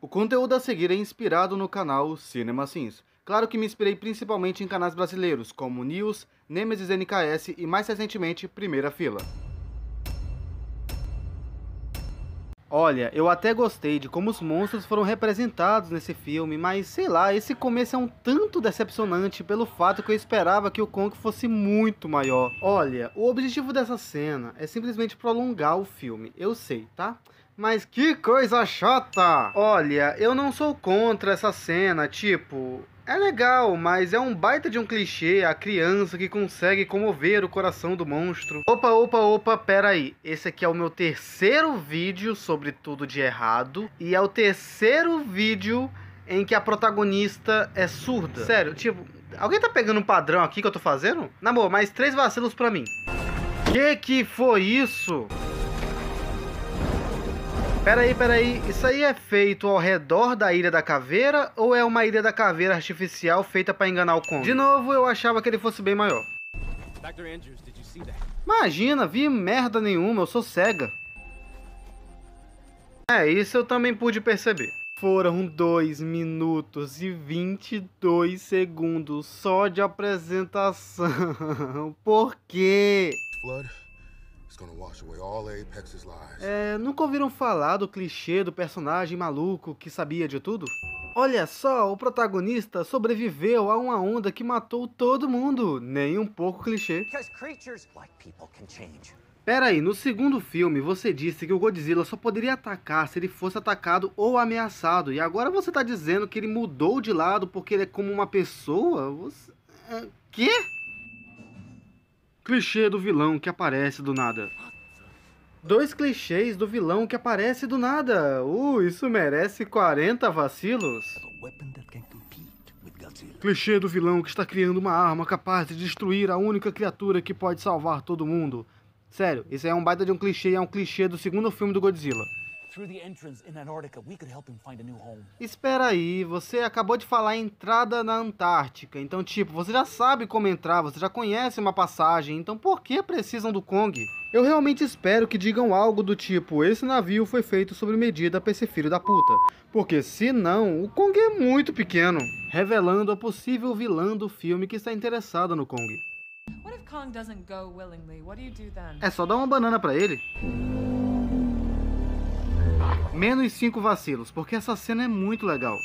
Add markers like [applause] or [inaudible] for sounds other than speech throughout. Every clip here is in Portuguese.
O conteúdo a seguir é inspirado no canal Cinema Sims. Claro que me inspirei principalmente em canais brasileiros, como News, Nemesis NKS e mais recentemente Primeira Fila. Olha, eu até gostei de como os monstros foram representados nesse filme, mas sei lá, esse começo é um tanto decepcionante pelo fato que eu esperava que o Kong fosse muito maior. Olha, o objetivo dessa cena é simplesmente prolongar o filme, eu sei, tá? Mas que coisa chata! Olha, eu não sou contra essa cena, tipo. É legal, mas é um baita de um clichê a criança que consegue comover o coração do monstro. Opa, opa, opa, Pera aí, Esse aqui é o meu terceiro vídeo sobre tudo de errado. E é o terceiro vídeo em que a protagonista é surda. Sério, tipo, alguém tá pegando um padrão aqui que eu tô fazendo? Na boa, mais três vacilos pra mim. Que que foi isso? Peraí, peraí, isso aí é feito ao redor da Ilha da Caveira ou é uma Ilha da Caveira artificial feita para enganar o Kong? De novo, eu achava que ele fosse bem maior. Andrews, Imagina, vi merda nenhuma, eu sou cega. É, isso eu também pude perceber. Foram 2 minutos e 22 segundos só de apresentação. [laughs] Por quê? Blood. É, nunca ouviram falar do clichê do personagem maluco que sabia de tudo? Olha só, o protagonista sobreviveu a uma onda que matou todo mundo, nem um pouco clichê. aí no segundo filme você disse que o Godzilla só poderia atacar se ele fosse atacado ou ameaçado, e agora você tá dizendo que ele mudou de lado porque ele é como uma pessoa? Você... É, quê? Clichê do vilão que aparece do nada. Dois clichês do vilão que aparece do nada. Uh, isso merece 40 vacilos. Clichê do vilão que está criando uma arma capaz de destruir a única criatura que pode salvar todo mundo. Sério, isso é um baita de um clichê, é um clichê do segundo filme do Godzilla. Espera aí, você acabou de falar entrada na Antártica. Então, tipo, você já sabe como entrar, você já conhece uma passagem, então por que precisam do Kong? Eu realmente espero que digam algo do tipo: esse navio foi feito sob medida pra esse filho da puta. Porque se não, o Kong é muito pequeno. Revelando a possível vilã do filme que está interessada no Kong. É só dar uma banana para ele? Menos 5 vacilos, porque essa cena é muito legal.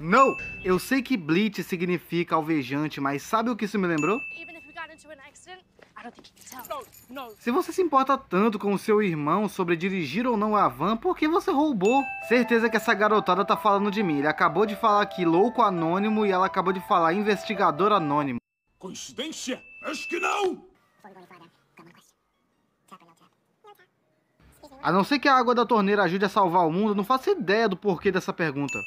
Não! Eu sei que bleach significa alvejante, mas sabe o que isso me lembrou? Se você se importa tanto com o seu irmão sobre dirigir ou não a van, por que você roubou? Certeza que essa garotada tá falando de mim. Ele acabou de falar aqui louco anônimo e ela acabou de falar investigador anônimo. Coincidência? Acho que não! A não ser que a água da torneira ajude a salvar o mundo, não faço ideia do porquê dessa pergunta.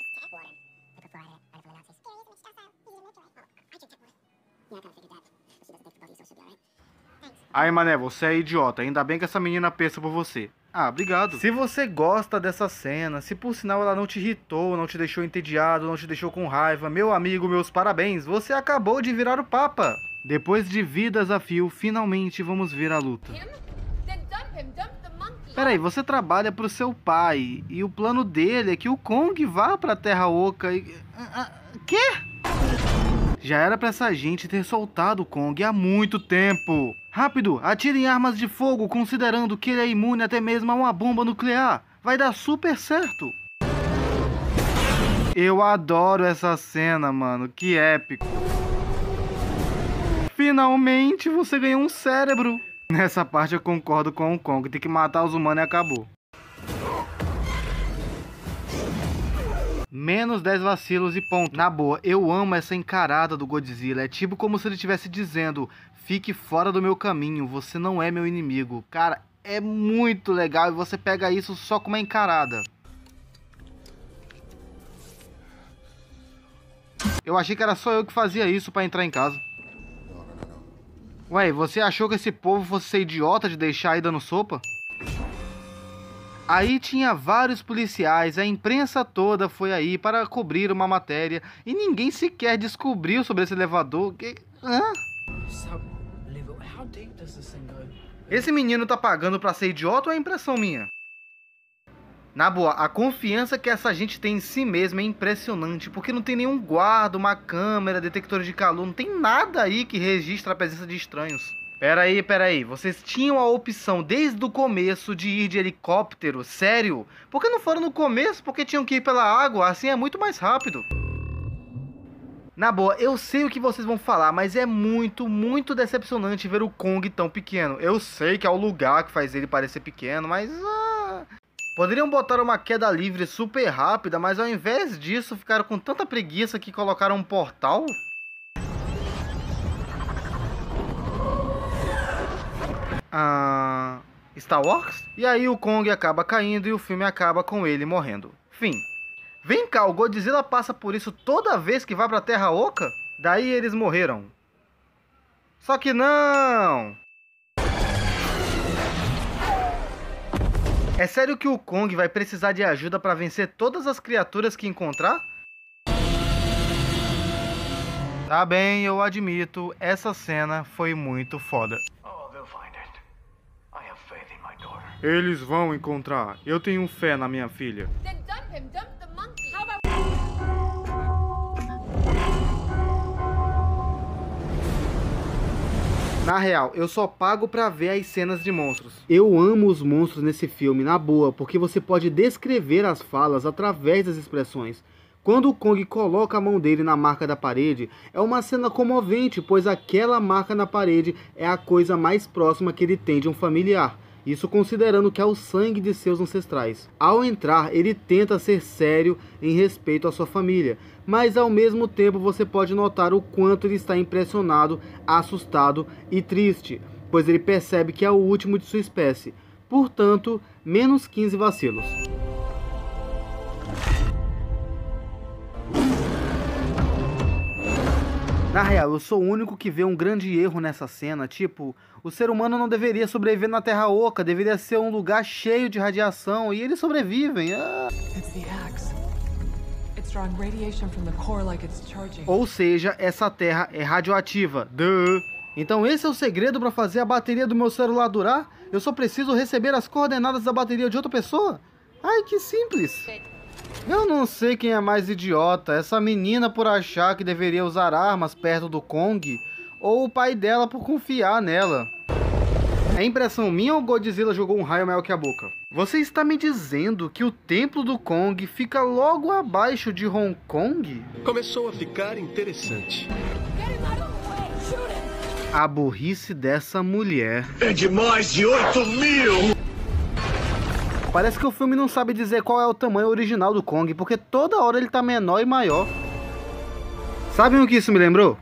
Aí, mané, você é idiota. Ainda bem que essa menina pensa por você. Ah, obrigado. Se você gosta dessa cena, se por sinal ela não te irritou, não te deixou entediado, não te deixou com raiva, meu amigo, meus parabéns, você acabou de virar o Papa. Depois de vidas a fio, finalmente vamos ver a luta. Hum? Peraí, você trabalha pro seu pai e o plano dele é que o Kong vá pra Terra Oca e. Ah, ah, quê? Já era pra essa gente ter soltado o Kong há muito tempo. Rápido, atirem armas de fogo, considerando que ele é imune até mesmo a uma bomba nuclear. Vai dar super certo. Eu adoro essa cena, mano. Que épico. Finalmente você ganhou um cérebro. Nessa parte eu concordo com o Kong. Tem que matar os humanos e acabou. Menos 10 vacilos e ponto. Na boa, eu amo essa encarada do Godzilla. É tipo como se ele estivesse dizendo: fique fora do meu caminho, você não é meu inimigo. Cara, é muito legal e você pega isso só com uma encarada. Eu achei que era só eu que fazia isso para entrar em casa. Ué, você achou que esse povo fosse ser idiota de deixar aí dando sopa? Aí tinha vários policiais, a imprensa toda foi aí para cobrir uma matéria e ninguém sequer descobriu sobre esse elevador. Que... Hã? Esse menino tá pagando pra ser idiota ou é impressão minha? Na boa, a confiança que essa gente tem em si mesma é impressionante, porque não tem nenhum guarda, uma câmera, detector de calor, não tem nada aí que registra a presença de estranhos. Pera aí, pera aí, vocês tinham a opção desde o começo de ir de helicóptero, sério? Por que não foram no começo? Porque tinham que ir pela água, assim é muito mais rápido. Na boa, eu sei o que vocês vão falar, mas é muito, muito decepcionante ver o Kong tão pequeno. Eu sei que é o lugar que faz ele parecer pequeno, mas ah, Poderiam botar uma queda livre super rápida, mas ao invés disso ficaram com tanta preguiça que colocaram um portal? Ah, Star Wars? E aí o Kong acaba caindo e o filme acaba com ele morrendo. Fim. Vem cá, o Godzilla passa por isso toda vez que vai pra Terra Oca? Daí eles morreram. Só que não! É sério que o Kong vai precisar de ajuda para vencer todas as criaturas que encontrar? Tá bem, eu admito, essa cena foi muito foda. Oh, Eles vão encontrar. Eu tenho fé na minha filha. Então, dump him, dump Na real, eu só pago pra ver as cenas de monstros. Eu amo os monstros nesse filme, na boa, porque você pode descrever as falas através das expressões. Quando o Kong coloca a mão dele na marca da parede, é uma cena comovente, pois aquela marca na parede é a coisa mais próxima que ele tem de um familiar. Isso considerando que é o sangue de seus ancestrais. Ao entrar, ele tenta ser sério em respeito à sua família, mas ao mesmo tempo você pode notar o quanto ele está impressionado, assustado e triste, pois ele percebe que é o último de sua espécie. Portanto, menos 15 vacilos. Na real, eu sou o único que vê um grande erro nessa cena. Tipo, o ser humano não deveria sobreviver na Terra Oca, deveria ser um lugar cheio de radiação e eles sobrevivem. Ah. Ou seja, essa terra é radioativa. Duh. Então esse é o segredo para fazer a bateria do meu celular durar? Eu só preciso receber as coordenadas da bateria de outra pessoa? Ai, que simples! Eu não sei quem é mais idiota, essa menina por achar que deveria usar armas perto do Kong ou o pai dela por confiar nela. É impressão minha ou Godzilla jogou um raio maior que a boca? Você está me dizendo que o templo do Kong fica logo abaixo de Hong Kong? Começou a ficar interessante. A burrice dessa mulher. É de mais de 8 mil! Parece que o filme não sabe dizer qual é o tamanho original do Kong, porque toda hora ele tá menor e maior. Sabem o que isso me lembrou?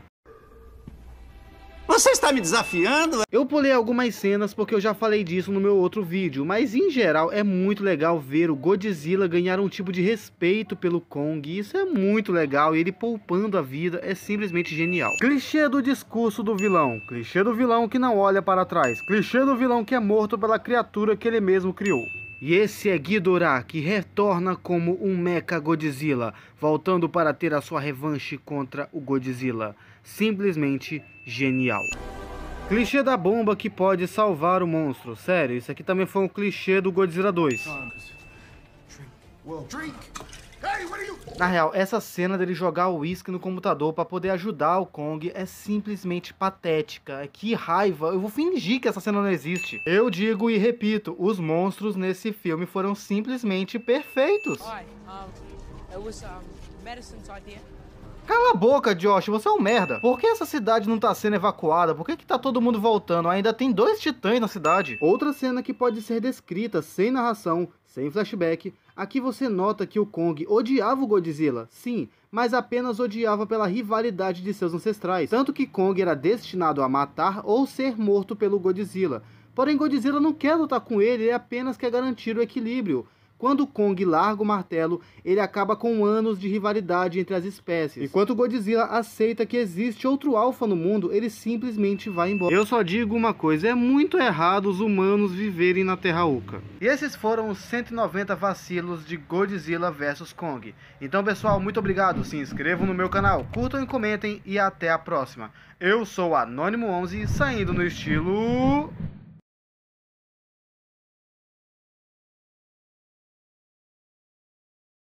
Você está me desafiando? Eu pulei algumas cenas porque eu já falei disso no meu outro vídeo, mas em geral é muito legal ver o Godzilla ganhar um tipo de respeito pelo Kong, isso é muito legal e ele poupando a vida é simplesmente genial. Clichê do discurso do vilão, clichê do vilão que não olha para trás, clichê do vilão que é morto pela criatura que ele mesmo criou. E esse é Ghidorah, que retorna como um Mecha Godzilla, voltando para ter a sua revanche contra o Godzilla. Simplesmente genial. Clichê da bomba que pode salvar o monstro. Sério, isso aqui também foi um clichê do Godzilla 2. Drink. Na real, essa cena dele jogar o uísque no computador para poder ajudar o Kong é simplesmente patética. É que raiva! Eu vou fingir que essa cena não existe. Eu digo e repito, os monstros nesse filme foram simplesmente perfeitos. Cala a boca, Josh, você é um merda. Por que essa cidade não tá sendo evacuada? Por que, que tá todo mundo voltando? Ainda tem dois titãs na cidade. Outra cena que pode ser descrita sem narração, sem flashback, Aqui você nota que o Kong odiava o Godzilla, sim, mas apenas odiava pela rivalidade de seus ancestrais, tanto que Kong era destinado a matar ou ser morto pelo Godzilla. Porém, Godzilla não quer lutar com ele, ele apenas quer garantir o equilíbrio, quando Kong larga o martelo, ele acaba com anos de rivalidade entre as espécies. Enquanto Godzilla aceita que existe outro alfa no mundo, ele simplesmente vai embora. Eu só digo uma coisa, é muito errado os humanos viverem na Terra Oca. E esses foram os 190 vacilos de Godzilla vs Kong. Então pessoal, muito obrigado, se inscrevam no meu canal, curtam e comentem e até a próxima. Eu sou Anônimo11, saindo no estilo...